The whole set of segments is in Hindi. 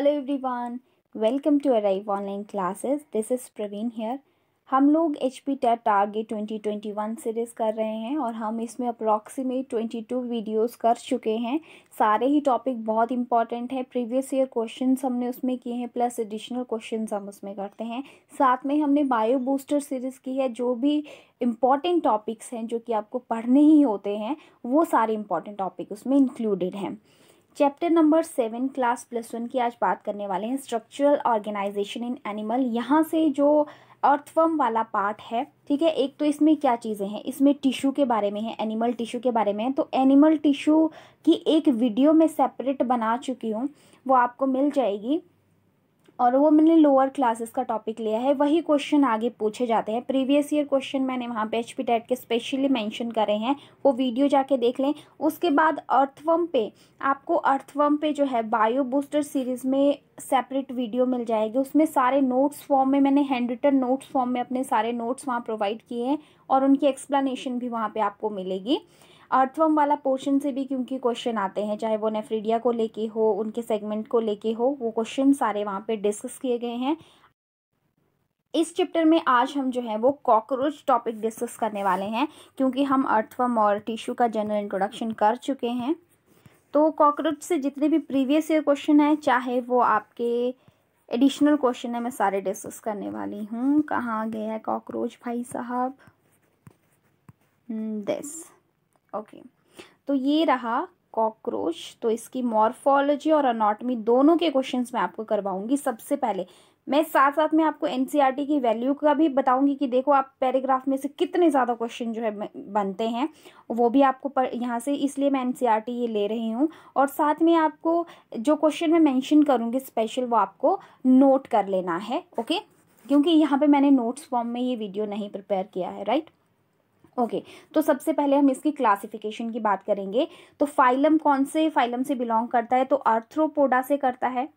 Hello everyone welcome to arrive online classes this is Praveen here हम लोग H P TET target twenty twenty one series कर रहे हैं और हम इसमें अप्रॉक्सीमेट ट्वेंटी टू वीडियोज़ कर चुके हैं सारे ही टॉपिक बहुत इंपॉर्टेंट है प्रीवियस ईयर क्वेश्चन हमने उसमें किए हैं प्लस एडिशनल क्वेश्चन हम उसमें करते हैं साथ में हमने बायो बूस्टर सीरीज़ की है जो भी इम्पॉर्टेंट टॉपिक्स हैं जो कि आपको पढ़ने ही होते हैं वो सारे इम्पॉर्टेंट टॉपिक उसमें इंक्लूडेड हैं chapter number seven class plus one की आज बात करने वाले हैं स्ट्रक्चरल ऑर्गेनाइजेशन इन एनिमल यहाँ से जो अर्थवर्म वाला पार्ट है ठीक है एक तो इसमें क्या चीज़ें हैं इसमें टिश्यू के बारे में है एनिमल टिश्यू के बारे में है तो एनिमल टिश्यू की एक वीडियो में सेपरेट बना चुकी हूँ वो आपको मिल जाएगी और वो मैंने लोअर क्लासेस का टॉपिक लिया है वही क्वेश्चन आगे पूछे जाते हैं प्रीवियस ईयर क्वेश्चन मैंने वहाँ पे एच पी टेट के स्पेशली मेंशन करे हैं वो वीडियो जाके देख लें उसके बाद अर्थवम पे आपको अर्थवम पे जो है बायो बूस्टर सीरीज़ में सेपरेट वीडियो मिल जाएगी उसमें सारे नोट्स फॉर्म में मैंने हैंड रिटन नोट्स फॉर्म में अपने सारे नोट्स वहाँ प्रोवाइड किए हैं और उनकी एक्सप्लेनेशन भी वहाँ पर आपको मिलेगी अर्थवम वाला पोर्शन से भी क्योंकि क्वेश्चन आते हैं चाहे वो नेफ्रीडिया को लेके हो उनके सेगमेंट को लेके हो वो क्वेश्चन सारे वहाँ पे डिस्कस किए गए हैं इस चैप्टर में आज हम जो है वो कॉकरोच टॉपिक डिस्कस करने वाले हैं क्योंकि हम अर्थवम और टिश्यू का जनरल इंट्रोडक्शन कर चुके हैं तो कॉकरोच से जितने भी प्रीवियस ईयर क्वेश्चन हैं चाहे वो आपके एडिशनल क्वेश्चन है मैं सारे डिस्कस करने वाली हूँ कहाँ गया है कॉकरोच भाई साहब दिस hmm, ओके तो ये रहा कॉकरोच तो इसकी मॉर्फोलॉजी और अनाटमी दोनों के क्वेश्चंस मैं आपको करवाऊंगी सबसे पहले मैं साथ साथ में आपको एन e की वैल्यू का भी बताऊंगी कि देखो आप पैराग्राफ में से कितने ज़्यादा क्वेश्चन जो है बनते हैं वो भी आपको पर यहाँ से इसलिए मैं एन e ये ले रही हूँ और साथ में आपको जो क्वेश्चन मैं मैंशन करूँगी स्पेशल वो आपको नोट कर लेना है ओके क्योंकि यहाँ पर मैंने नोट्स फॉर्म में ये वीडियो नहीं प्रिपेयर किया है राइट ओके okay, तो सबसे पहले हम इसकी क्लासिफिकेशन की बात करेंगे तो फाइलम कौन से फाइलम से बिलोंग करता है तो अर्थ्रोपोडा से करता है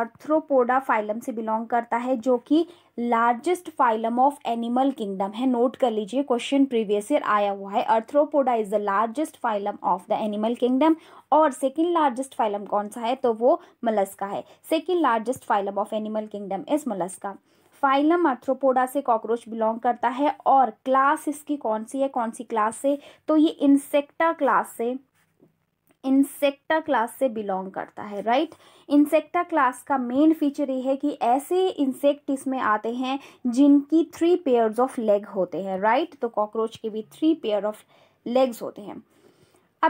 अर्थ्रोपोडा फाइलम से बिलोंग करता है जो कि largest phylum of animal kingdom है नोट कर लीजिए क्वेश्चन प्रीवियस ईयर आया हुआ है arthropoda is the largest phylum of the animal kingdom और सेकेंड लार्जेस्ट फाइलम कौन सा है तो वो मलस्का है second largest phylum of animal kingdom is mollusca phylum arthropoda से कॉकरोच बिलोंग करता है और क्लास इसकी कौन सी है कौन सी क्लास से तो ये इंसेक्टा क्लास से इंसेक्टा क्लास से बिलोंग करता है राइट इंसेक्टा क्लास का मेन फीचर ये है कि ऐसे इंसेक्ट इसमें आते हैं जिनकी थ्री पेयर्स ऑफ लेग होते हैं राइट तो कॉकरोच के भी थ्री पेयर ऑफ लेग्स होते हैं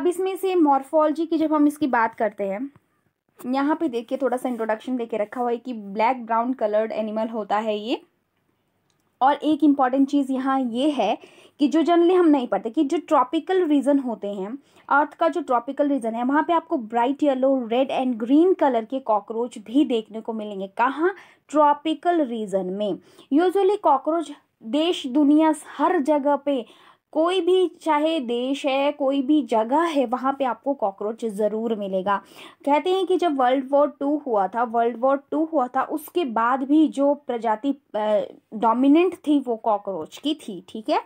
अब इसमें से मॉर्फोलॉजी की जब हम इसकी बात करते हैं यहाँ पे देखिए थोड़ा सा इंट्रोडक्शन देके रखा हुआ है कि ब्लैक ब्राउन कलर्ड एनिमल होता है ये और एक इम्पॉर्टेंट चीज़ यहाँ ये है कि जो जनरली हम नहीं पढ़ते कि जो ट्रॉपिकल रीजन होते हैं अर्थ का जो ट्रॉपिकल रीजन है वहाँ पे आपको bright yellow red and green colour के कॉकरोच भी देखने को मिलेंगे कहाँ ट्रॉपिकल रीजन में यूजुअली कॉकरोच देश दुनिया हर जगह पे कोई भी चाहे देश है कोई भी जगह है वहाँ पे आपको कॉकरोच ज़रूर मिलेगा कहते हैं कि जब वर्ल्ड वॉर टू हुआ था वर्ल्ड वॉर टू हुआ था उसके बाद भी जो प्रजाति डोमिनेंट थी वो कॉकरोच की थी ठीक है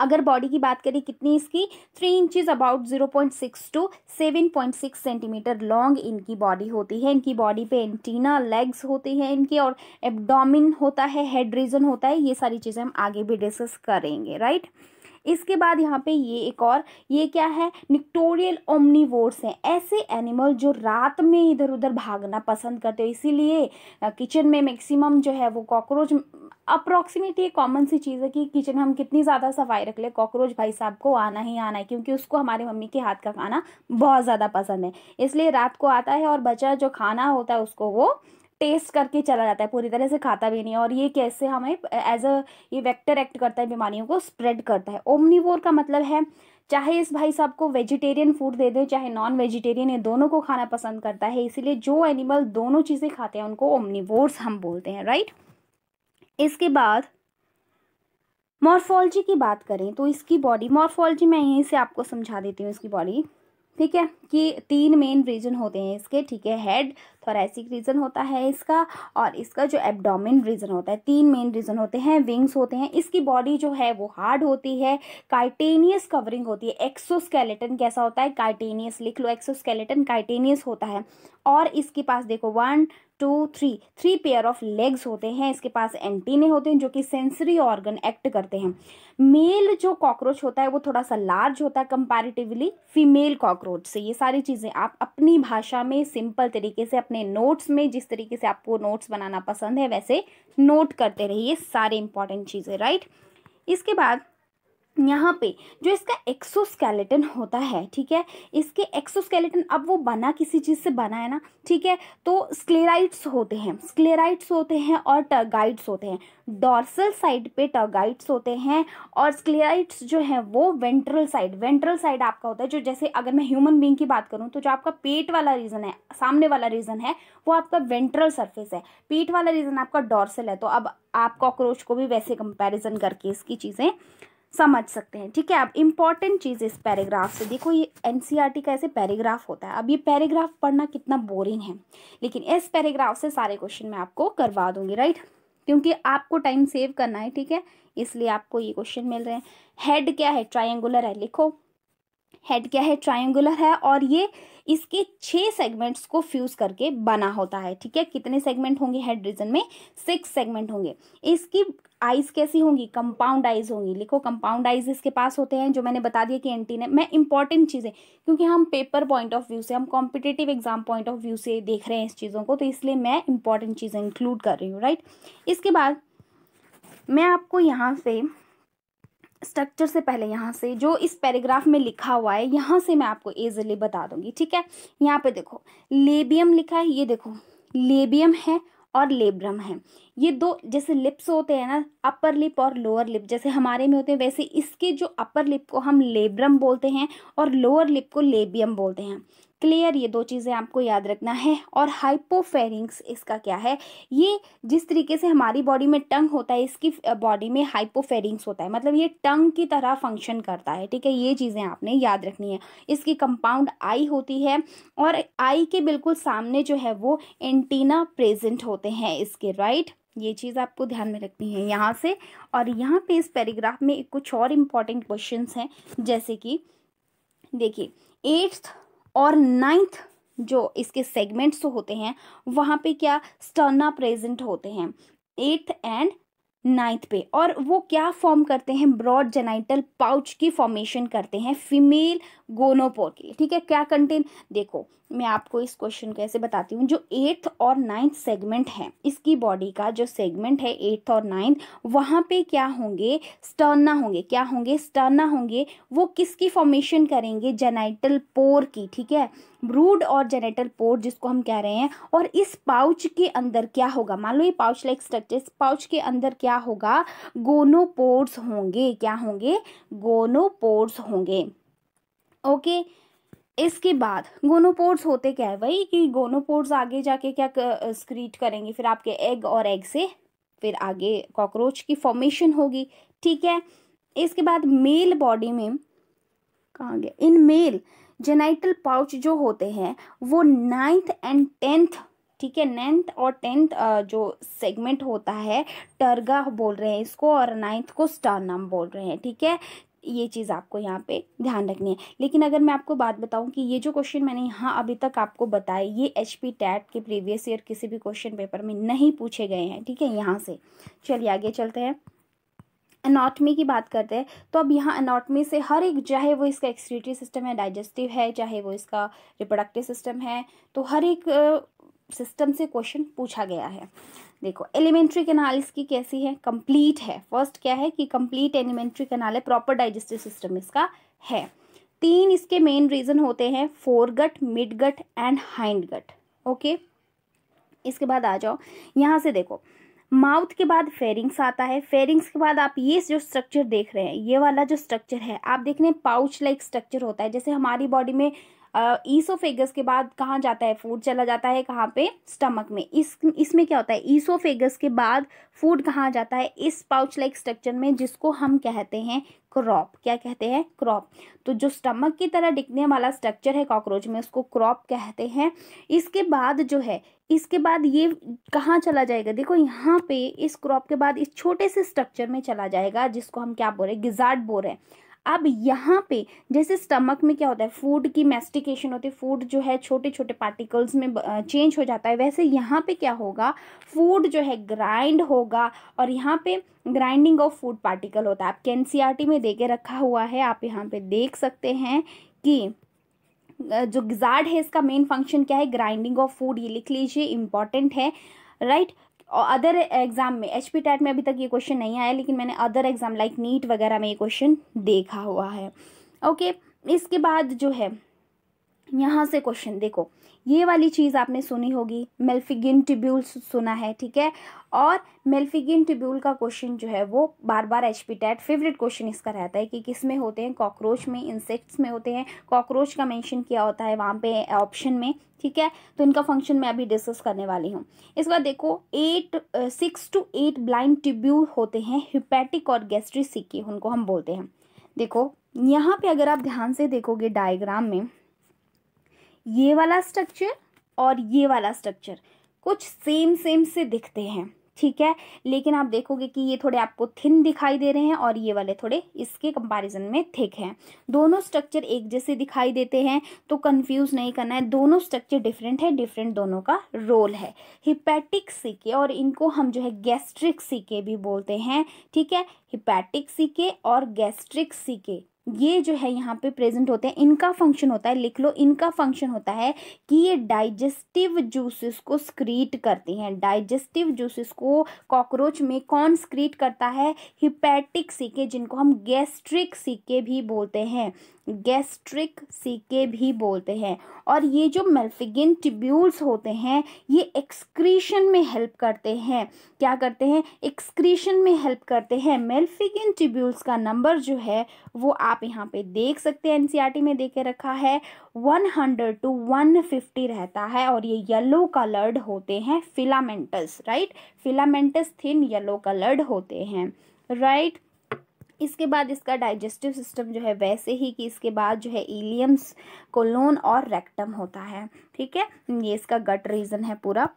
अगर बॉडी की बात करें कितनी इसकी three inches about zero point six two seven point six centimetre long इनकी बॉडी होती है इनकी बॉडी पे एंटीना लेग्स होती है इनके और एबडोमिन होता है हेड रीजन होता है ये सारी चीज़ें हम आगे भी डिस्कस करेंगे राइट इसके बाद यहाँ पे ये एक और ये क्या है निक्टोरियल ओमनीवोर्स हैं ऐसे एनिमल जो रात में इधर उधर भागना पसंद करते हो इसीलिए किचन में मैक्सिमम जो है वो कॉकरोच अप्रॉक्सीमेटली ये कॉमन सी चीज़ है कि किचन में हम कितनी ज़्यादा सफाई रख ले कॉकरोच भाई साहब को आना ही आना है क्योंकि उसको हमारी मम्मी के हाथ का खाना बहुत ज़्यादा पसंद है इसलिए रात को आता है और बचा जो खाना होता है उसको वो टेस्ट करके चला जाता है पूरी तरह से खाता भी नहीं है और ये कैसे हमें एज अ ये वेक्टर एक्ट करता है बीमारियों को स्प्रेड करता है ओमनीवोर का मतलब है चाहे इस भाई साहब को वेजिटेरियन फूड दे दें चाहे नॉन वेजिटेरियन ये दोनों को खाना पसंद करता है इसीलिए जो एनिमल दोनों चीज़ें खाते हैं उनको ओमनीवोर्स हम बोलते हैं राइट इसके बाद मॉर्फोलॉजी की बात करें तो इसकी बॉडी मॉर्फोलॉजी मैं यहीं से आपको समझा देती हूँ इसकी बॉडी ठीक है कि तीन मेन रीजन होते हैं इसके ठीक है हेड थोरेसिक रीज़न होता है इसका और इसका जो एबडोमिन रीज़न होता है तीन मेन रीज़न होते हैं विंग्स होते हैं इसकी बॉडी जो है वो हार्ड होती है काइटेनियस कवरिंग होती है एक्सोस्केलेटन कैसा होता है काइटेनियस लिख लो एक्सोस्केलेटन काइटेनियस होता है और इसके पास देखो one two three three pair of legs होते हैं इसके पास एंटीने होते हैं जो कि सेंसरी ऑर्गन एक्ट करते हैं मेल जो कॉकरोच होता है वो थोड़ा सा लार्ज होता है कंपैरेटिवली फीमेल कॉकरोच से ये सारी चीज़ें आप अपनी भाषा में सिंपल तरीके से अपने अपने नोट्स में जिस तरीके से आपको नोट्स बनाना पसंद है वैसे नोट करते रहिए सारे इंपॉर्टेंट चीज़ें राइट इसके बाद यहाँ पे जो इसका एक्सोस्केलेटन होता है ठीक है इसके एक्सोस्केलेटन अब वो बना किसी चीज़ से बना है ना ठीक है तो स्क्लेराइट्स होते हैं स्क्लेराइट्स होते हैं और टर्गाइट्स होते हैं डॉर्सल साइड पे टर्गाइट्स होते हैं और स्क्लेराइट्स जो है वो वेंट्रल साइड वेंट्रल साइड आपका होता है जो जैसे अगर मैं ह्यूमन बींग की बात करूँ तो जो आपका पेट वाला रीजन है सामने वाला रीजन है वो आपका वेंट्रल सर्फेस है पेट वाला रीजन आपका डॉर्सल है तो अब आप कॉकरोच को भी वैसे कंपेरिजन करके इसकी चीज़ें समझ सकते हैं ठीक है अब इम्पॉर्टेंट चीज़ इस पैराग्राफ से देखो ये एन e का ऐसे पैराग्राफ होता है अब ये पैराग्राफ पढ़ना कितना बोरिंग है लेकिन इस पैराग्राफ से सारे क्वेश्चन मैं आपको करवा दूंगी राइट क्योंकि आपको टाइम सेव करना है ठीक है इसलिए आपको ये क्वेश्चन मिल रहे हैं हेड क्या है ट्राइंगुलर है लिखो हेड क्या है ट्रायंगुलर है और ये इसके छः सेगमेंट्स को फ्यूज़ करके बना होता है ठीक है कितने सेगमेंट होंगे हेड रीजन में सिक्स सेगमेंट होंगे इसकी आइज़ कैसी होंगी कंपाउंड आइज़ होंगी लिखो कंपाउंड आइज़ इसके पास होते हैं जो मैंने बता दिया कि ने मैं इंपॉर्टेंट चीज़ें क्योंकि हम पेपर पॉइंट ऑफ व्यू से हम competitive exam point of view से देख रहे हैं इस चीज़ों को तो इसलिए मैं इंपॉर्टेंट चीज़ें इंक्लूड कर रही हूँ राइट इसके बाद मैं आपको यहाँ से स्ट्रक्चर से पहले यहाँ से जो इस पैराग्राफ में लिखा हुआ है यहाँ से मैं आपको ईजिली बता दूंगी ठीक है यहाँ पे देखो लेबियम लिखा है ये देखो लेबियम है और लेब्रम है ये दो जैसे लिप्स होते हैं ना अपर लिप और लोअर लिप जैसे हमारे में होते हैं वैसे इसके जो अपर लिप को हम लेब्रम बोलते हैं और लोअर लिप को लेबियम बोलते हैं क्लियर ये दो चीज़ें आपको याद रखना है और हाइपोफेरिंग्स इसका क्या है ये जिस तरीके से हमारी बॉडी में टंग होता है इसकी बॉडी में हाइपोफेरिंग्स होता है मतलब ये टंग की तरह फंक्शन करता है ठीक है ये चीज़ें आपने याद रखनी है इसकी कंपाउंड आई होती है और आई के बिल्कुल सामने जो है वो एंटीना प्रेजेंट होते हैं इसके राइट ये चीज़ आपको ध्यान में रखनी है यहाँ से और यहाँ पे इस पैराग्राफ में कुछ और इम्पॉर्टेंट क्वेश्चंस हैं जैसे कि देखिए एट्थ और नाइन्थ जो इसके सेगमेंट्स होते हैं वहाँ पे क्या स्टर्ना प्रेजेंट होते हैं एट्थ एंड नाइन्थ पे और वो क्या फॉर्म करते हैं ब्रॉड जेनाइटल पाउच की फॉर्मेशन करते हैं फीमेल गोनोपोर के ठीक है क्या कंटेन देखो मैं आपको इस क्वेश्चन को ऐसे बताती हूँ जो एट्थ और नाइन्थ सेगमेंट है इसकी बॉडी का जो सेगमेंट है एट्थ और नाइन्थ वहाँ पे क्या होंगे स्टर्ना होंगे क्या होंगे स्टर्ना होंगे वो किसकी फॉर्मेशन करेंगे जेनाइटल पोर की ठीक है ब्रूड और जेनेटल पोर जिसको हम कह रहे हैं और इस पाउच के अंदर क्या होगा मान लो ये पाउच लाइक स्ट्रक्चर इस पाउच के अंदर क्या होगा गोनोपोर्स होंगे क्या होंगे गोनोपोर्स होंगे ओके okay? इसके बाद गोनोपोर्स होते क्या है वही कि गोनोपोर्स आगे जाके क्या स्क्रीट करेंगे फिर आपके एग और एग से फिर आगे कॉकरोच की फॉर्मेशन होगी ठीक है इसके बाद मेल बॉडी में कहा गया इन मेल जेनाइटल पाउच जो होते हैं वो नाइन्थ एंड टेंथ ठीक है नाइन्थ और टेंथ जो सेगमेंट होता है टर्गा बोल रहे हैं इसको और नाइन्थ को नाम बोल रहे हैं ठीक है ये चीज़ आपको यहाँ पे ध्यान रखनी है लेकिन अगर मैं आपको बात बताऊँ कि ये जो क्वेश्चन मैंने यहाँ अभी तक आपको बताए ये एच पी टैट के प्रीवियस ईयर किसी भी क्वेश्चन पेपर में नहीं पूछे गए हैं ठीक है यहाँ से चलिए आगे चलते हैं अनाटमी की बात करते हैं तो अब यहाँ अनाटमी से हर एक चाहे वो इसका एक्सक्रीटरी सिस्टम है डाइजेस्टिव है चाहे वो इसका रिप्रोडक्टिव सिस्टम है तो हर एक सिस्टम से क्वेश्चन पूछा गया है देखो एलिमेंट्री कैनाल इसकी कैसी है कंप्लीट है फर्स्ट क्या है कि कंप्लीट एलिमेंट्री कैनाल है प्रॉपर डाइजेस्टिव सिस्टम इसका है तीन इसके मेन रीज़न होते हैं foregut midgut and hind gut okay इसके बाद आ जाओ यहाँ से देखो माउथ के बाद फेरिंग्स आता है फेरिंग्स के बाद आप ये जो स्ट्रक्चर देख रहे हैं ये वाला जो स्ट्रक्चर है आप देख रहे हैं पाउच लाइक स्ट्रक्चर होता है जैसे हमारी बॉडी में ईसोफेगस के बाद कहाँ जाता है फूड चला जाता है कहाँ पे स्टमक में इस इसमें क्या होता है ईसोफेगस के बाद फूड कहाँ जाता है इस पाउच लाइक स्ट्रक्चर में जिसको हम कहते हैं क्रॉप क्या कहते हैं क्रॉप तो जो स्टमक की तरह दिखने वाला स्ट्रक्चर है कॉकरोच में उसको क्रॉप कहते हैं इसके बाद जो है इसके बाद ये कहाँ चला जाएगा देखो यहाँ पे इस क्रॉप के बाद इस छोटे से स्ट्रक्चर में चला जाएगा जिसको हम क्या बोल रहे हैं गिजार्ड बोल रहे हैं अब यहाँ पे जैसे स्टमक में क्या होता है फूड की मेस्टिकेशन होती है फूड जो है छोटे छोटे पार्टिकल्स में चेंज हो जाता है वैसे यहाँ पे क्या होगा फूड जो है ग्राइंड होगा और यहाँ पे ग्राइंडिंग ऑफ फूड पार्टिकल होता है आपके एन e में दे के रखा हुआ है आप यहाँ पे देख सकते हैं कि जो गिजार्ड है इसका मेन फंक्शन क्या है ग्राइंडिंग ऑफ फूड ये लिख लीजिए इम्पॉर्टेंट है राइट right? और अदर एग्ज़ाम में एच पी टैट में अभी तक ये क्वेश्चन नहीं आया लेकिन मैंने अदर एग्ज़ाम लाइक नीट वगैरह में ये क्वेश्चन देखा हुआ है ओके इसके बाद जो है यहाँ से क्वेश्चन देखो ये वाली चीज़ आपने सुनी होगी मेल्फिगिन टिब्यूल सुना है ठीक है और मेल्फिगिन टिब्यूल का क्वेश्चन जो है वो बार बार एच टैट फेवरेट क्वेश्चन इसका रहता है कि किस में होते हैं कॉकरोच में इंसेक्ट्स में होते हैं कॉकरोच का मेंशन किया होता है वहाँ पे ऑप्शन में ठीक है तो इनका फंक्शन मैं अभी डिस्कस करने वाली हूँ इसके बाद देखो eight six to eight blind tubule होते हैं हिपैटिक और गैस्ट्रिक सिक्की उनको हम बोलते हैं देखो यहाँ पे अगर आप ध्यान से देखोगे डायग्राम में ये वाला स्ट्रक्चर और ये वाला स्ट्रक्चर कुछ सेम सेम से दिखते हैं ठीक है लेकिन आप देखोगे कि ये थोड़े आपको थिन दिखाई दे रहे हैं और ये वाले थोड़े इसके कंपैरिजन में थिक हैं दोनों स्ट्रक्चर एक जैसे दिखाई देते हैं तो कंफ्यूज नहीं करना है दोनों स्ट्रक्चर डिफरेंट है डिफरेंट दोनों का रोल है हिपैटिक सीके और इनको हम जो है गैस्ट्रिक सीके भी बोलते हैं ठीक है हिपैटिक सीके और गैस्ट्रिक सीके ये जो है यहाँ पे प्रेजेंट होते हैं इनका फंक्शन होता है लिख लो इनका फंक्शन होता है कि ये डाइजेस्टिव जूसेस को स्क्रीट करती हैं डाइजेस्टिव जूसेस को कॉकरोच में कौन स्क्रीट करता है हिपैटिक सीके जिनको हम गैस्ट्रिक सीके भी बोलते हैं गैस्ट्रिक सीके भी बोलते हैं और ये जो मेल्फिगिन ट्यूब्यूल्स होते हैं ये एक्सक्रीशन में हेल्प करते हैं क्या करते हैं एक्सक्रीशन में हेल्प करते हैं मेल्फिगिन ट्यूब्यूल्स का नंबर जो है वो आप यहाँ पे देख सकते हैं एनसीईआरटी e में देखे रखा है 100 टू 150 रहता है और ये येलो कलर्ड होते हैं filamentous right filamentous thin yellow coloured होते हैं राइट इसके बाद इसका डाइजेस्टिव सिस्टम जो है वैसे ही कि इसके बाद जो है इलियम्स कोलोन और रेक्टम होता है ठीक है ये इसका गट रीजन है पूरा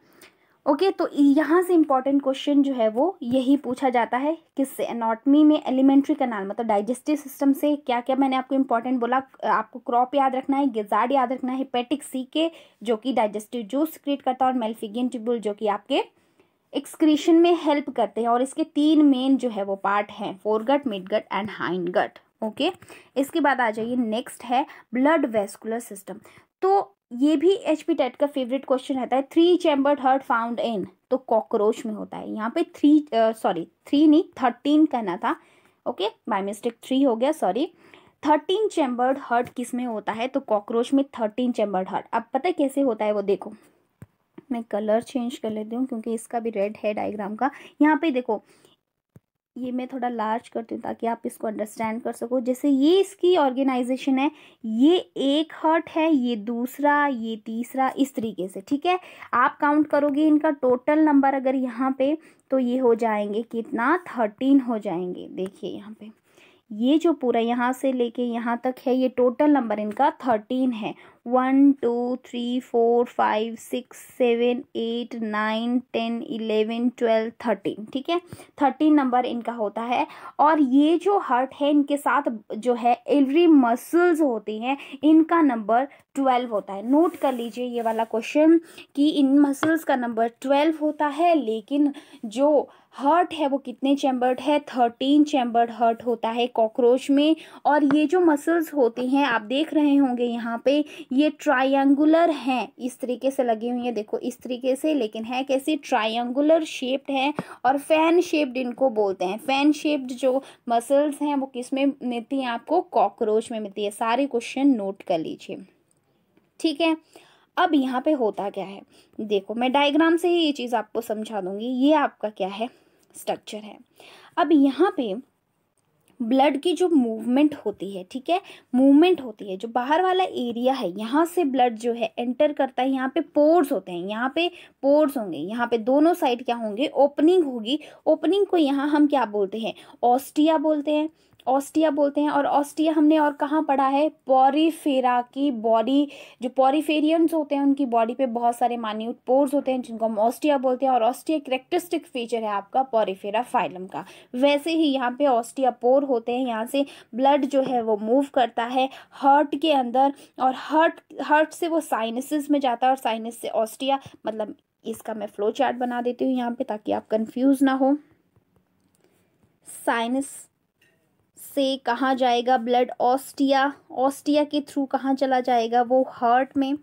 ओके तो यहाँ से इम्पॉर्टेंट क्वेश्चन जो है वो यही पूछा जाता है किससे एनाटमी में एलिमेंट्री कनाल मतलब डाइजेस्टिव सिस्टम से क्या क्या मैंने आपको इम्पॉर्टेंट बोला आपको क्रॉप याद रखना है गिजार्ड याद रखना है पेटिक सी के जो कि डाइजेस्टिव जूस क्रिएट करता है और मेल्फिगियन ट्यूबुल जो कि आपके एक्सक्रीशन में हेल्प करते हैं और इसके तीन मेन जो है वो पार्ट हैं foregut midgut and gut okay okay? इसके बाद आ जाइए नेक्स्ट है ब्लड वेस्कुलर सिस्टम तो ये भी एच पी टेट का फेवरेट क्वेश्चन रहता है three chambered heart found in तो कॉकरोच में होता है यहाँ पे थ्री सॉरी थ्री नहीं थर्टीन कहना था ओके बाय मिस्टेक थ्री हो गया सॉरी थर्टीन चैम्बर्ड हर्ट किस में होता है तो कॉकरोच में थर्टीन चैम्बर्ड हर्ट अब पता है कैसे होता है वो देखो मैं कलर चेंज कर लेती हूँ क्योंकि इसका भी रेड है डायग्राम का यहाँ पे देखो ये मैं थोड़ा लार्ज करती हूँ ताकि आप इसको अंडरस्टैंड कर सको जैसे ये इसकी ऑर्गेनाइजेशन है ये एक हर्ट है ये दूसरा ये तीसरा इस तरीके से ठीक है आप काउंट करोगे इनका टोटल नंबर अगर यहाँ पे तो ये हो जाएंगे कितना थर्टीन हो जाएंगे देखिए यहाँ पे ये जो पूरा यहाँ से लेके यहाँ तक है ये टोटल नंबर इनका थर्टीन है one two three four five six seven eight nine ten eleven twelve thirteen ठीक है थर्टीन नंबर इनका होता है और ये जो हर्ट है इनके साथ जो है एवरी मसल्स होती हैं इनका नंबर ट्वेल्व होता है नोट कर लीजिए ये वाला क्वेश्चन कि इन मसल्स का नंबर ट्वेल्व होता है लेकिन जो हर्ट है वो कितने चैम्बर्ड है थर्टीन चैम्बर्ड हर्ट होता है कॉकरोच में और ये जो मसल्स होते हैं आप देख रहे होंगे यहाँ पे ये ट्रायंगुलर हैं इस तरीके से लगी हुई है देखो इस तरीके से लेकिन है कैसी ट्रायंगुलर शेप्ड है और फैन शेप्ड इनको बोलते हैं फैन शेप्ड जो मसल्स हैं वो किस में मिलती हैं आपको कॉकरोच में मिलती है सारे क्वेश्चन नोट कर लीजिए ठीक है अब यहाँ पे होता क्या है देखो मैं डायग्राम से ही ये चीज़ आपको समझा दूंगी ये आपका क्या है स्ट्रक्चर है अब यहाँ पे ब्लड की जो मूवमेंट होती है ठीक है मूवमेंट होती है जो बाहर वाला एरिया है यहाँ से ब्लड जो है एंटर करता है यहाँ पे पोर्स होते हैं यहाँ पे पोर्स होंगे यहाँ पे दोनों साइड क्या होंगे ओपनिंग होगी ओपनिंग को यहाँ हम क्या बोलते हैं ऑस्टिया बोलते हैं ऑस्टिया बोलते हैं और ऑस्टिया हमने और कहाँ पढ़ा है पॉरीफेरा की बॉडी जो पॉरीफेरियंस होते हैं उनकी बॉडी पे बहुत सारे मान्यूट पोर्स होते हैं जिनको हम ऑस्टिया बोलते हैं और ऑस्टिया करेक्टरिस्टिक फीचर है आपका पॉरीफेरा फाइलम का वैसे ही यहाँ पे ऑस्टिया पोर होते हैं यहाँ से ब्लड जो है वो मूव करता है हर्ट के अंदर और हर्ट हर्ट से वो साइनसिस में जाता है और साइनस से ऑस्टिया मतलब इसका मैं फ्लो चार्ट बना देती हूँ यहाँ पे ताकि आप कंफ्यूज ना हो साइनस से कहाँ जाएगा ब्लड ऑस्टिया ऑस्टिया के थ्रू कहाँ चला जाएगा वो हार्ट में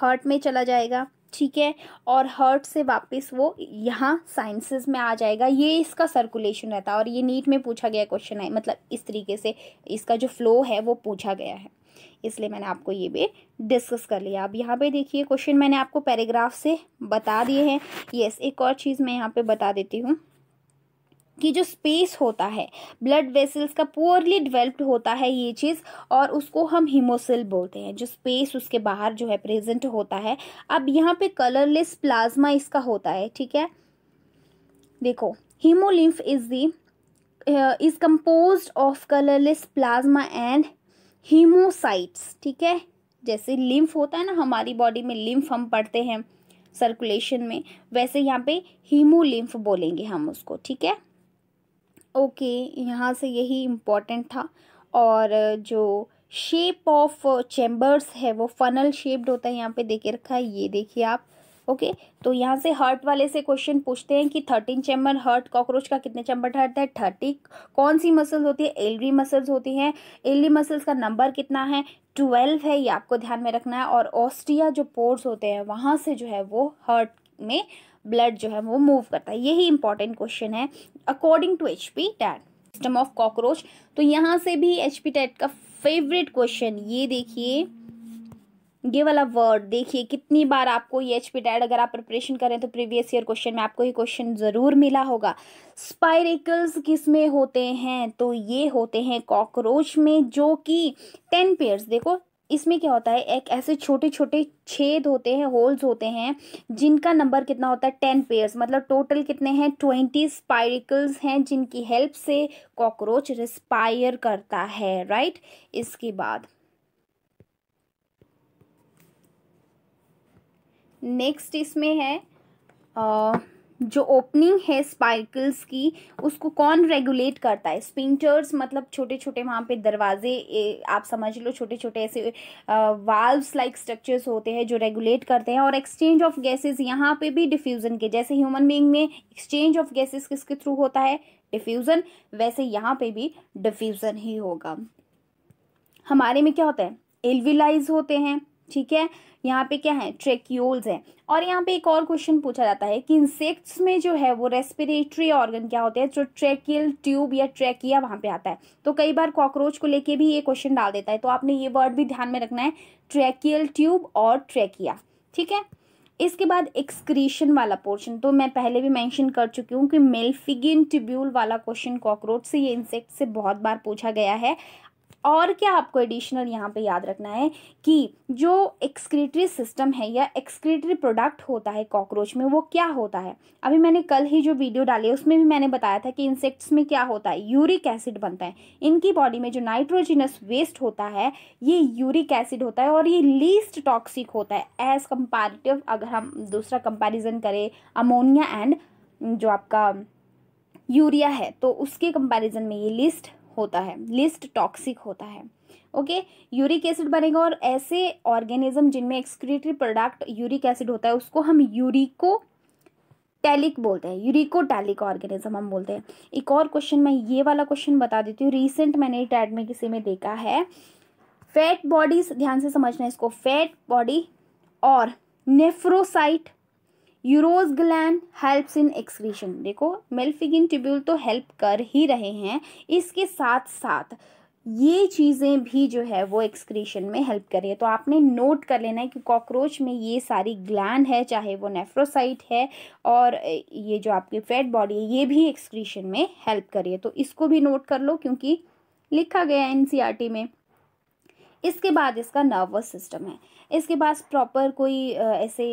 हार्ट में चला जाएगा ठीक है और हर्ट से वापस वो यहाँ साइंसेस में आ जाएगा ये इसका सर्कुलेशन रहता है और ये नीट में पूछा गया क्वेश्चन है मतलब इस तरीके से इसका जो फ्लो है वो पूछा गया है इसलिए मैंने आपको ये भी डिस्कस कर लिया अब यहाँ पे देखिए क्वेश्चन मैंने आपको पैराग्राफ से बता दिए हैं यस एक और चीज़ मैं यहाँ पे बता देती हूँ की जो स्पेस होता है ब्लड वेसल्स का पुअरली डेवलप्ड होता है ये चीज़ और उसको हम हीमोसेल बोलते हैं जो स्पेस उसके बाहर जो है प्रेजेंट होता है अब यहाँ पे कलरलेस प्लाज्मा इसका होता है ठीक है देखो haemolymph is the is compose of colourless plasma and haemocytes ठीक है जैसे लिम्फ होता है ना हमारी बॉडी में लिम्फ हम पढ़ते हैं सर्कुलेशन में वैसे यहाँ पे हीमोलिम्फ बोलेंगे हम उसको ठीक है ओके यहाँ से यही इम्पोर्टेंट था और जो शेप ऑफ चैम्बर्स है वो फनल शेप्ड होता है यहाँ पे देखे रखा है ये देखिए आप ओके okay, तो यहाँ से हर्ट वाले से क्वेश्चन पूछते हैं कि थर्टीन चैम्बर हर्ट कॉकरोच का कितने चैम्बर ठहरता है थर्टी कौन सी मसल्स होती है एलरी मसल्स होती हैं एलरी मसल्स का नंबर कितना है ट्वेल्व है ये आपको ध्यान में रखना है और ऑस्ट्रिया जो पोर्स होते हैं वहाँ से जो है वो हर्ट में ब्लड जो है वो मूव करता है यही इंपॉर्टेंट क्वेश्चन है according to H P TET system of cockroach तो यहाँ से भी एच पी टैट का फेवरेट क्वेश्चन ये देखिए ये वाला वर्ड देखिए कितनी बार आपको ये एच पी टैट अगर आप प्रिपरेशन करें तो प्रीवियस ईयर क्वेश्चन में आपको ये क्वेश्चन ज़रूर मिला होगा स्पाइरिकल्स किस में होते हैं तो ये होते हैं कॉकरोच में जो कि टेन पेयर्स देखो इसमें क्या होता है एक ऐसे छोटे छोटे छेद होते हैं होल्स होते हैं जिनका नंबर कितना होता है टेन पेयर्स मतलब टोटल कितने हैं ट्वेंटी स्पाइरिकल्स हैं जिनकी हेल्प से कॉकरोच रिस्पायर करता है राइट इसके बाद नेक्स्ट इसमें है आ, जो ओपनिंग है स्पाइकल्स की उसको कौन रेगुलेट करता है स्पिंटर्स मतलब छोटे छोटे वहाँ पे दरवाजे आप समझ लो छोटे छोटे ऐसे वाल्व्स लाइक स्ट्रक्चर्स होते हैं जो रेगुलेट करते हैं और एक्सचेंज ऑफ गैसेस यहाँ पे भी डिफ्यूज़न के जैसे ह्यूमन बींग में एक्सचेंज ऑफ गैसेज किसके थ्रू होता है डिफ्यूज़न वैसे यहाँ पे भी डिफ्यूज़न ही होगा हमारे में क्या होता है एलविलाइज होते हैं ठीक है यहाँ पे क्या है ट्रेक्यूल्स हैं और यहाँ पे एक और क्वेश्चन पूछा जाता है कि इंसेक्ट्स में जो है वो रेस्पिरेटरी ऑर्गन क्या होते हैं जो ट्रेकियल ट्यूब या ट्रेकिया वहाँ पे आता है तो कई बार कॉकरोच को लेके भी ये क्वेश्चन डाल देता है तो आपने ये वर्ड भी ध्यान में रखना है ट्रेकियल ट्यूब और ट्रेकिया ठीक है इसके बाद एक्सक्रीशन वाला पोर्शन तो मैं पहले भी मेंशन कर चुकी हूँ कि मेलफिगिन ट्यूब्यूल वाला क्वेश्चन कॉकरोच से ये इंसेक्ट से बहुत बार पूछा गया है और क्या आपको एडिशनल यहाँ पे याद रखना है कि जो एक्सक्रीटरी सिस्टम है या एक्सक्रीटरी प्रोडक्ट होता है कॉकरोच में वो क्या होता है अभी मैंने कल ही जो वीडियो डाली है उसमें भी मैंने बताया था कि इंसेक्ट्स में क्या होता है यूरिक एसिड बनता है इनकी बॉडी में जो नाइट्रोजिनस वेस्ट होता है ये यूरिक एसिड होता है और ये लीस्ट टॉक्सिक होता है एज कंपेरेटिव अगर हम दूसरा कंपेरिजन करें अमोनिया एंड जो आपका यूरिया है तो उसके कंपैरिजन में ये लिस्ट होता है लिस्ट टॉक्सिक होता है ओके यूरिक एसिड बनेगा और ऐसे ऑर्गेनिज्म जिनमें एक्सक्रीटरी प्रोडक्ट यूरिक एसिड होता है उसको हम यूरिको टैलिक बोलते हैं यूरिकोटैलिक ऑर्गेनिज्म हम बोलते हैं एक और क्वेश्चन मैं ये वाला क्वेश्चन बता देती हूँ रिसेंट मैंने टैड में किसी में देखा है फैट बॉडीज ध्यान से समझना इसको फैट बॉडी और nephrocyte urecose gland helps in excretion देखो मेल्फिगिन ट्यूब्यूल तो हेल्प कर ही रहे हैं इसके साथ साथ ये चीज़ें भी जो है वो एक्सक्रीशन में हेल्प करिए तो आपने नोट कर लेना है कि कॉकरोच में ये सारी ग्लैंड है चाहे वो नेफ्रोसाइट है और ये जो आपकी फैट बॉडी है ये भी एक्सक्रीशन में हेल्प करिए तो इसको भी नोट कर लो क्योंकि लिखा गया है एन में इसके बाद इसका नर्वस सिस्टम है इसके पास प्रॉपर कोई ऐसे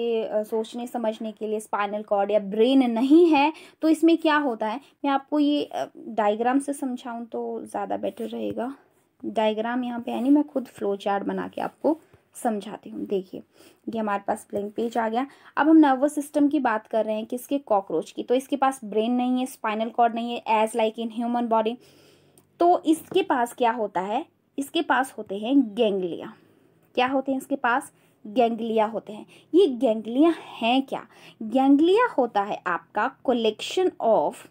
सोचने समझने के लिए स्पाइनल कॉर्ड या ब्रेन नहीं है तो इसमें क्या होता है मैं आपको ये डायग्राम से समझाऊँ तो ज़्यादा बेटर रहेगा डायग्राम यहाँ पे है नहीं मैं खुद फ्लो चार्ट बना के आपको समझाती हूँ देखिए ये हमारे पास ब्लैंक पेज आ गया अब हम नर्वस सिस्टम की बात कर रहे हैं किसके कॉकरोच की तो इसके पास ब्रेन नहीं है स्पाइनल कॉर्ड नहीं है as like in human body तो इसके पास क्या होता है इसके पास होते हैं गेंगलिया क्या होते हैं इसके पास गेंगलिया होते हैं ये गेंगलिया हैं क्या गेंगलिया होता है आपका collection of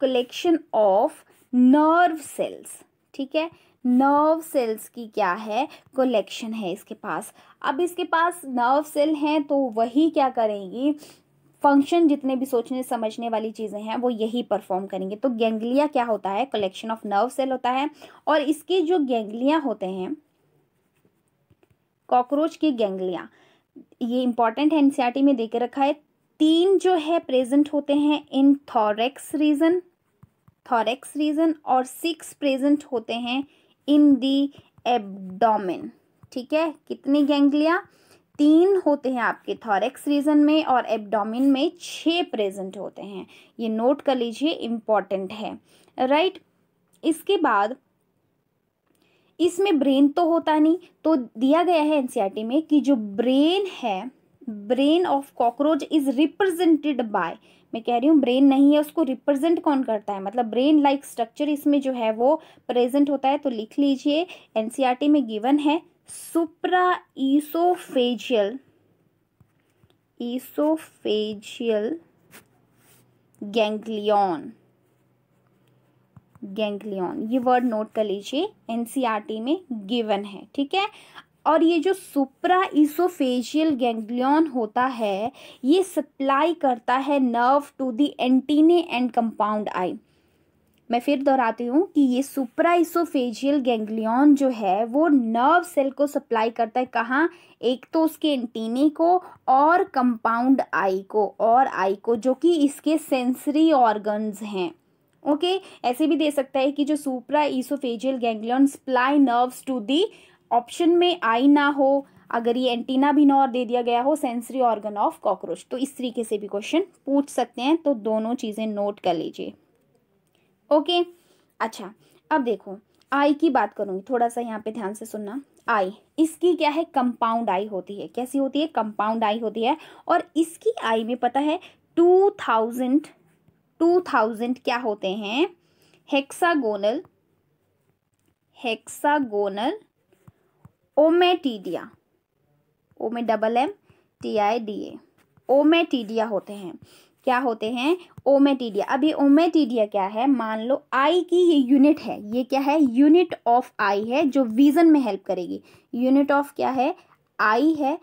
collection of nerve cells ठीक है नर्व सेल्स की क्या है कलेक्शन है इसके पास अब इसके पास नर्व सेल हैं तो वही क्या करेंगी फंक्शन जितने भी सोचने समझने वाली चीज़ें हैं वो यही परफॉर्म करेंगे तो गेंगलिया क्या होता है कलेक्शन ऑफ नर्व सेल होता है और इसके जो गेंगलिया होते हैं कॉकरोच की गेंगलिया ये इंपॉर्टेंट है एनसीआरटी में देकर रखा है तीन जो है प्रेजेंट होते हैं in thorax region thorax region और सिक्स प्रेजेंट होते हैं इन दी एबडोमिन ठीक है कितनी गेंगलिया तीन होते हैं आपके थॉरेक्स रीजन में और एब्डोमिन में छह प्रेजेंट होते हैं ये नोट कर लीजिए इम्पॉर्टेंट है राइट इसके बाद इसमें ब्रेन तो होता नहीं तो दिया गया है एनसीईआरटी में कि जो ब्रेन है brain of cockroach is represented by मैं कह रही हूँ ब्रेन नहीं है उसको रिप्रेजेंट कौन करता है मतलब ब्रेन लाइक स्ट्रक्चर इसमें जो है वो प्रेजेंट होता है तो लिख लीजिए एनसीईआरटी में गिवन है supra oesophageal oesophageal ganglion ganglion ये वर्ड नोट कर लीजिए एनसीईआरटी e में गिवन है ठीक है और ये जो सुप्रा ईसोफेजियल गैंग्लियन होता है ये सप्लाई करता है nerve to the antennae and compound eye मैं फिर दोहराती हूँ कि ये सुपराइसोफेजियल गैंग्लियन जो है वो नर्व सेल को सप्लाई करता है कहाँ एक तो उसके एंटीने को और कंपाउंड आई को और आई को जो कि इसके सेंसरी ऑर्गन्स हैं ओके ऐसे भी दे सकता है कि जो supra oesophageal ganglion supply nerves to the option में आई ना हो अगर ये एंटीना भी ना और दे दिया गया हो सेंसरी ऑर्गन ऑफ कॉकरोच तो इस तरीके से भी क्वेश्चन पूछ सकते हैं तो दोनों चीज़ें नोट कर लीजिए ओके अच्छा अब देखो आई की बात करूंगी थोड़ा सा यहाँ पे ध्यान से सुनना आई इसकी क्या है कंपाउंड आई होती है कैसी होती है कंपाउंड आई होती है और इसकी आई में पता है टू थाउजेंड टू थाउजेंड क्या होते हैं hexagonal hexagonal ommatidia omme double M T I D A ommatidia होते हैं क्या होते हैं ओमेटीडिया अभी ओमेटीडिया क्या है मान लो आई की ये यूनिट है ये क्या है यूनिट ऑफ आई है जो विजन में हेल्प करेगी यूनिट ऑफ क्या है आई है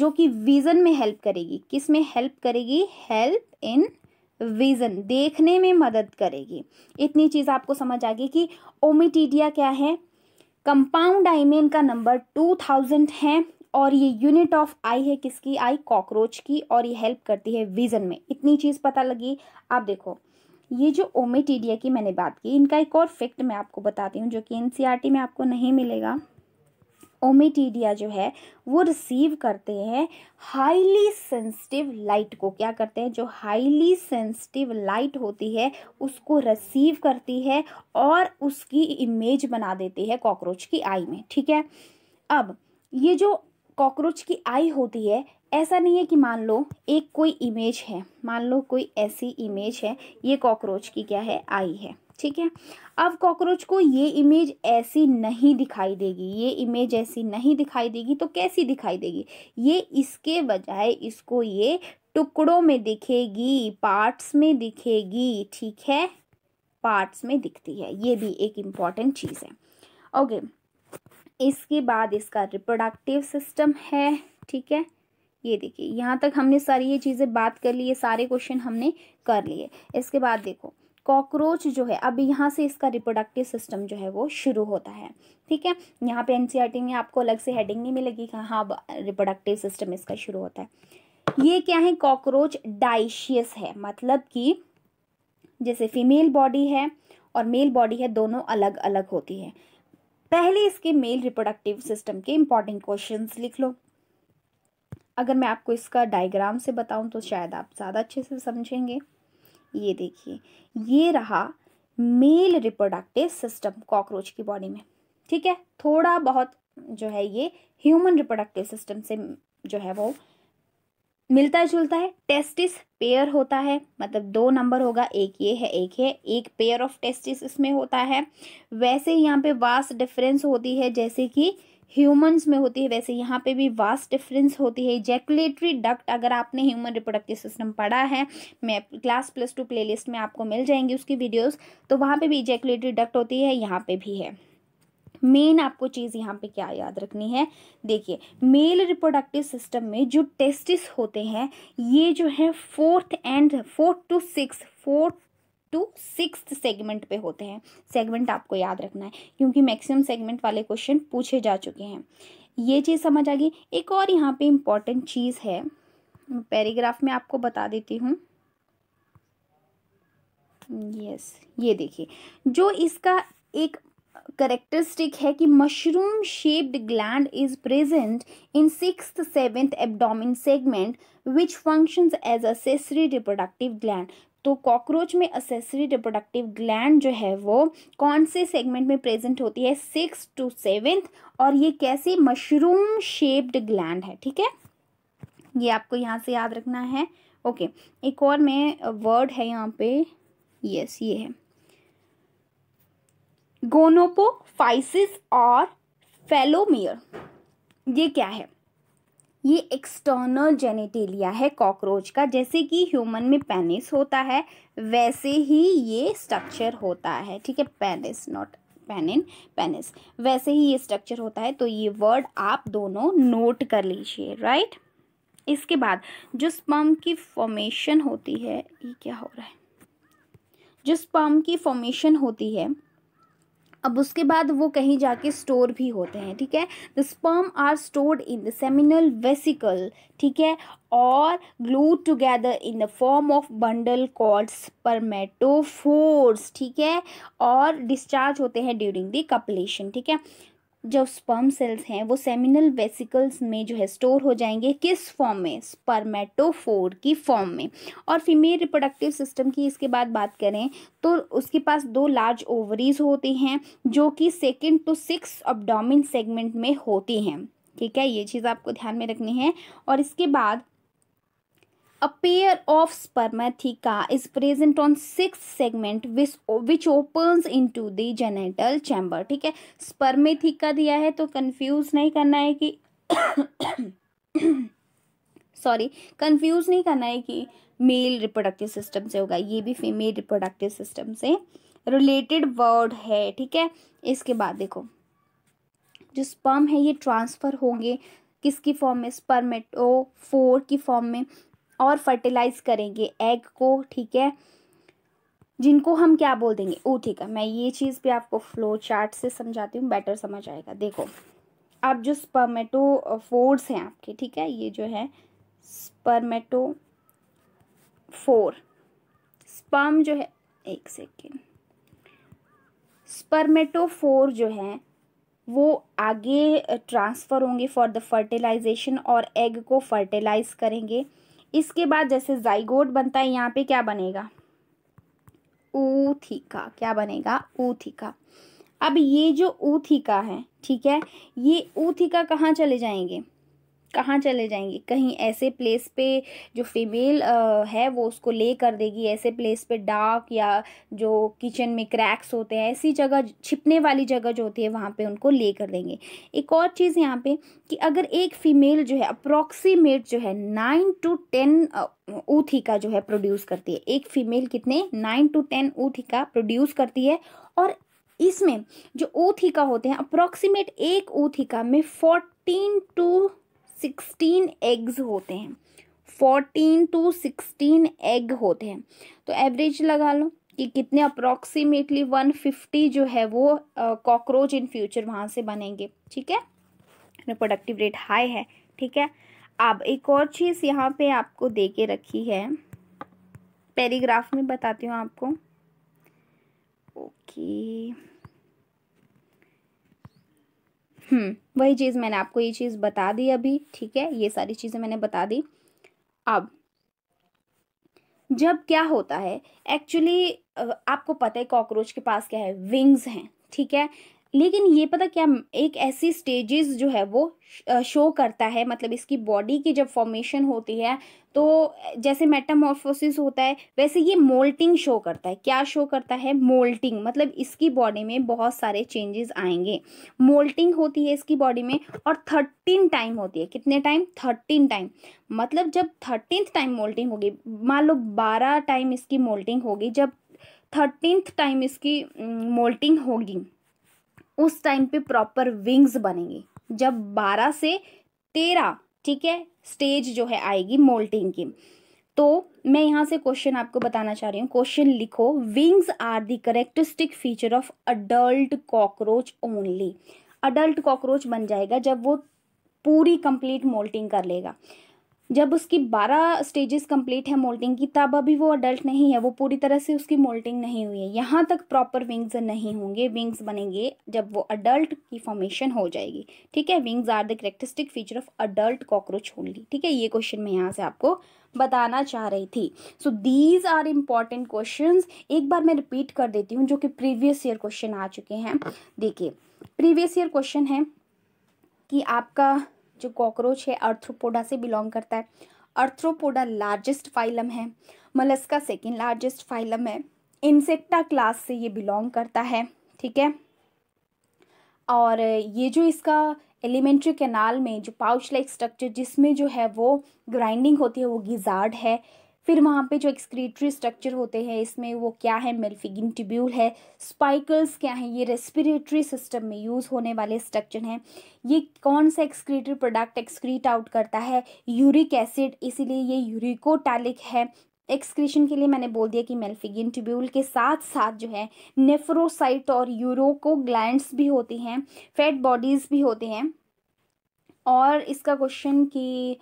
जो कि विजन में हेल्प करेगी किस में हेल्प करेगी हेल्प इन विजन देखने में मदद करेगी इतनी चीज़ आपको समझ आ गई कि ओमिटीडिया क्या है कंपाउंड आईमेन का नंबर टू थाउजेंड है और ये यूनिट ऑफ आई है किसकी आई कॉकरोच की और ये हेल्प करती है विजन में इतनी चीज़ पता लगी आप देखो ये जो ओमेटीडिया की मैंने बात की इनका एक और फैक्ट मैं आपको बताती हूँ जो कि एन e में आपको नहीं मिलेगा ओमेटीडिया जो है वो रिसीव करते हैं हाईली सेंसिटिव लाइट को क्या करते हैं जो हाईली सेंसिटिव लाइट होती है उसको रिसीव करती है और उसकी इमेज बना देती है कॉकरोच की आई में ठीक है अब ये जो कॉकरोच की आई होती है ऐसा नहीं है कि मान लो एक कोई इमेज है मान लो कोई ऐसी इमेज है ये कॉकरोच की क्या है आई है ठीक है अब कॉकरोच को ये इमेज ऐसी नहीं दिखाई देगी ये इमेज ऐसी नहीं दिखाई देगी तो कैसी दिखाई देगी ये इसके बजाय इसको ये टुकड़ों में दिखेगी पार्ट्स में दिखेगी ठीक है पार्ट्स में दिखती है ये भी एक इम्पॉर्टेंट चीज़ है ओके इसके बाद इसका रिप्रोडक्टिव सिस्टम है ठीक है ये देखिए यहाँ तक हमने सारी ये चीज़ें बात कर ली ये सारे क्वेश्चन हमने कर लिए इसके बाद देखो कॉकरोच जो है अब यहाँ से इसका रिप्रोडक्टिव सिस्टम जो है वो शुरू होता है ठीक है यहाँ पे एनसीईआरटी e में आपको अलग से हेडिंग नहीं मिलेगी कि हाँ रिप्रोडक्टिव सिस्टम इसका शुरू होता है ये क्या है कॉकरोच डाइशियस है मतलब कि जैसे फीमेल बॉडी है और मेल बॉडी है दोनों अलग अलग होती है पहले इसके मेल रिप्रोडक्टिव सिस्टम के इम्पॉर्टेंट क्वेश्चन लिख लो अगर मैं आपको इसका डायग्राम से बताऊं तो शायद आप ज़्यादा अच्छे से समझेंगे ये देखिए ये रहा मेल रिप्रोडक्टिव सिस्टम कॉकरोच की बॉडी में ठीक है थोड़ा बहुत जो है ये ह्यूमन रिप्रोडक्टिव सिस्टम से जो है वो मिलता जुलता है टेस्टिस पेयर होता है मतलब दो नंबर होगा एक ये है एक है एक पेयर ऑफ टेस्टिस इसमें होता है वैसे यहाँ पे वास्ट डिफरेंस होती है जैसे कि ह्यूमंस में होती है वैसे यहाँ पे भी वास्ट डिफरेंस होती है जैकुलेटरी डक्ट अगर आपने ह्यूमन रिप्रोडक्टिव सिस्टम पढ़ा है मैं क्लास प्लस टू प्लेलिस्ट में आपको मिल जाएंगी उसकी वीडियोस तो वहाँ पे भी जैकुलेटरी डक्ट होती है यहाँ पे भी है मेन आपको चीज़ यहाँ पे क्या याद रखनी है देखिए मेल रिप्रोडक्टिव सिस्टम में जो टेस्टिस होते हैं ये जो है fourth and fourth to six fourth to six segment पे होते हैं सेगमेंट आपको याद रखना है क्योंकि मैक्सिमम सेगमेंट वाले क्वेश्चन पूछे जा चुके हैं ये चीज़ समझ आ गई एक और यहाँ पे इम्पॉर्टेंट चीज़ है पैराग्राफ में आपको बता देती हूँ यस ये देखिए जो इसका एक करेक्टरिस्टिक है कि mushroom shaped gland is present in six seventh abdomen segment which functions as accessory reproductive gland तो कॉकरोच में असेसरी रिप्रोडक्टिव ग्लैंड जो है वो कौन से सेगमेंट में प्रेजेंट होती है सिक्स टू सेवेंथ और ये कैसी मशरूम शेप्ड ग्लैंड है ठीक है ये आपको यहाँ से याद रखना है ओके एक और में वर्ड है यहाँ पे यस ये है गोनोपोफाइसिस और फेलोमियर ये क्या है ये एक्सटर्नल जेनेटेलिया है कॉकरोच का जैसे कि ह्यूमन में पेनिस होता है वैसे ही ये स्ट्रक्चर होता है ठीक है पेनिस नॉट पेनिन पेनिस वैसे ही ये स्ट्रक्चर होता है तो ये वर्ड आप दोनों नोट कर लीजिए राइट इसके बाद जो स्पम की फॉर्मेशन होती है ये क्या हो रहा है जो स्पम की फॉर्मेशन होती है अब उसके बाद वो कहीं जाके स्टोर भी होते हैं ठीक है the sperm are stored in the seminal vesicle ठीक है और glue together in the form of bundle called spermatophores ठीक है और डिस्चार्ज होते हैं ड्यूरिंग द कपलेशन ठीक है जो स्पर्म सेल्स हैं वो सेमिनल वेसिकल्स में जो है स्टोर हो जाएंगे किस फॉर्म में स्पर्मेटोफोर की फॉर्म में और फीमेल रिप्रोडक्टिव सिस्टम की इसके बाद बात करें तो उसके पास दो लार्ज ओवरीज होती हैं जो कि second to six abdomen segment में होती हैं ठीक है ये चीज़ आपको ध्यान में रखनी है और इसके बाद A pair of spermatheca is present on sixth segment which which opens into the genital chamber ठीक है spermatheca दिया है तो confuse नहीं करना है कि सॉरी confuse नहीं करना है कि मेल रिप्रोडक्टिव सिस्टम से होगा ये भी फीमेल रिप्रोडक्टिव सिस्टम से रिलेटेड वर्ड है ठीक है इसके बाद देखो जो स्पर्म है ये ट्रांसफ़र होंगे किसकी फॉर्म में स्पर्मेटो फोर की फॉर्म में और फर्टिलाइज करेंगे एग को ठीक है जिनको हम क्या बोल देंगे ओ ठीक है मैं ये चीज़ भी आपको फ्लो चार्ट से समझाती हूँ बेटर समझ आएगा देखो अब जो स्पर्मेटो फोर्स हैं आपके ठीक है ये जो है स्पर्मेटो फोर स्पर्म जो है एक सेकेंड स्पर्मेटो फोर जो है वो आगे ट्रांसफ़र होंगे फॉर द फर्टिलाइजेशन और एग को फर्टिलाइज करेंगे इसके बाद जैसे जाइगोट बनता है यहाँ पे क्या बनेगा ऊथिका क्या बनेगा ऊथिका अब ये जो ऊथिका है ठीक है ये ऊथिका कहाँ चले जाएंगे कहाँ चले जाएंगे कहीं ऐसे प्लेस पे जो फीमेल है वो उसको ले कर देगी ऐसे प्लेस पे डार्क या जो किचन में क्रैक्स होते हैं ऐसी जगह छिपने वाली जगह जो होती है वहाँ पे उनको ले कर देंगे एक और चीज़ यहाँ पे कि अगर एक फीमेल जो है अप्रॉक्सीमेट जो है नाइन टू टेन का जो है प्रोड्यूस करती है एक फीमेल कितने नाइन टू टेन का प्रोड्यूस करती है और इसमें जो का होते हैं अप्रॉक्सीमेट एक का में फोर्टीन टू सिक्सटीन एग्स होते हैं फोर्टीन टू सिक्सटीन एग होते हैं तो एवरेज लगा लो कि कितने अप्रोक्सीमेटली वन फिफ्टी जो है वो कॉकरोच इन फ्यूचर वहाँ से बनेंगे ठीक है प्रोडक्टिव रेट हाई है ठीक है अब एक और चीज़ यहाँ पे आपको दे के रखी है पैराग्राफ में बताती हूँ आपको ओके okay. हम्म, वही चीज़ मैंने आपको ये चीज़ बता दी अभी ठीक है ये सारी चीज़ें मैंने बता दी अब जब क्या होता है एक्चुअली आपको पता है कॉकरोच के पास क्या है विंग्स हैं ठीक है लेकिन ये पता क्या एक ऐसी स्टेजेस जो है वो शो करता है मतलब इसकी बॉडी की जब फॉर्मेशन होती है तो जैसे मेटामॉर्फोसिस होता है वैसे ये मोल्टिंग शो करता है क्या शो करता है मोल्टिंग मतलब इसकी बॉडी में बहुत सारे चेंजेस आएंगे मोल्टिंग होती है इसकी बॉडी में और थर्टीन टाइम होती है कितने टाइम थर्टीन टाइम मतलब जब थर्टीन टाइम मोल्टिंग होगी मान लो बारह टाइम इसकी मोल्टिंग होगी जब थर्टीन टाइम इसकी मोल्टिंग होगी उस टाइम पे प्रॉपर विंग्स बनेंगे जब बारह से तेरह ठीक है स्टेज जो है आएगी मोल्टिंग की तो मैं यहाँ से क्वेश्चन आपको बताना चाह रही हूँ क्वेश्चन लिखो wings are the characteristic feature of adult cockroach only adult cockroach बन जाएगा जब वो पूरी कंप्लीट मोल्टिंग कर लेगा जब उसकी बारह स्टेजेस कंप्लीट है मोल्टिंग की तब अभी वो अडल्ट नहीं है वो पूरी तरह से उसकी मोल्टिंग नहीं हुई है यहाँ तक प्रॉपर विंग्स नहीं होंगे विंग्स बनेंगे जब वो अडल्ट की फॉर्मेशन हो जाएगी ठीक है wings are the characteristic feature of adult cockroach only ठीक है ये क्वेश्चन मैं यहाँ से आपको बताना चाह रही थी so these are important question एक बार मैं रिपीट कर देती हूँ जो कि प्रीवियस ईयर क्वेश्चन आ चुके हैं देखिए प्रीवियस ईयर क्वेश्चन है कि आपका जो कॉकरोच है अर्थ्रोपोडा से बिलोंग करता है अर्थ्रोपोडा लार्जेस्ट फाइलम है मलस्का सेकेंड लार्जेस्ट फाइलम है इंसेक्टा क्लास से ये बिलोंग करता है ठीक है और ये जो इसका एलिमेंट्री कैनाल में जो पाउच लाइक स्ट्रक्चर जिसमें जो है वो ग्राइंडिंग होती है वो गिजार्ड है फिर वहाँ पे जो एक्सक्रीटरी स्ट्रक्चर होते हैं इसमें वो क्या है मेल्फिगिन ट्यूब्यूल है स्पाइकल्स क्या हैं ये रेस्पिरेटरी सिस्टम में यूज़ होने वाले स्ट्रक्चर हैं ये कौन सा एक्सक्रीटरी प्रोडक्ट एक्सक्रीट आउट करता है यूरिक एसिड इसीलिए ये यूरिकोटैलिक है एक्सक्रीशन के लिए मैंने बोल दिया कि मेल्फिगिन ट्यूब्यूल के साथ साथ जो है नेफ्रोसाइट और यूरोको ग्लैंड्स भी होती हैं फैट बॉडीज़ भी होते हैं और इसका क्वेश्चन कि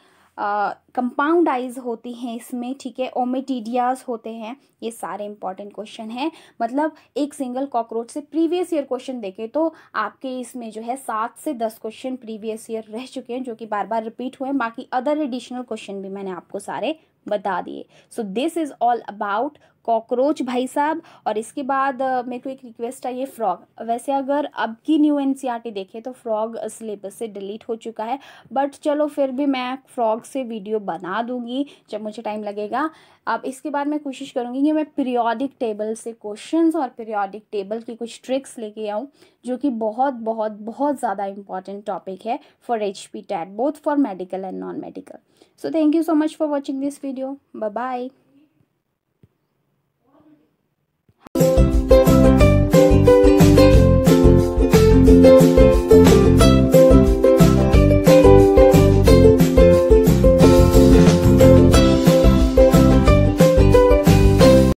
कंपाउंड आइज होती हैं इसमें ठीक है ओमेटीडियाज होते हैं ये सारे इंपॉर्टेंट क्वेश्चन हैं मतलब एक सिंगल कॉकरोच से प्रीवियस ईयर क्वेश्चन देखें तो आपके इसमें जो है सात से दस क्वेश्चन प्रीवियस ईयर रह चुके हैं जो कि बार बार रिपीट हुए हैं बाकी अदर एडिशनल क्वेश्चन भी मैंने आपको सारे बता दिए so this is all about cockroach भाई साहब और इसके बाद मेरे को एक रिक्वेस्ट आई है फ्रॉग वैसे अगर अब की न्यू एन e देखें तो फ्रॉग सिलेबस से डिलीट हो चुका है बट चलो फिर भी मैं फ्रॉग से वीडियो बना दूंगी जब मुझे टाइम लगेगा अब इसके बाद मैं कोशिश करूँगी कि मैं पीरियोडिक टेबल से क्वेश्चंस और पीरियोडिक टेबल की कुछ ट्रिक्स लेके आऊँ जो कि बहुत बहुत बहुत ज़्यादा इंपॉर्टेंट टॉपिक है for H P TET both for medical and non medical so thank you so much for watching this video bye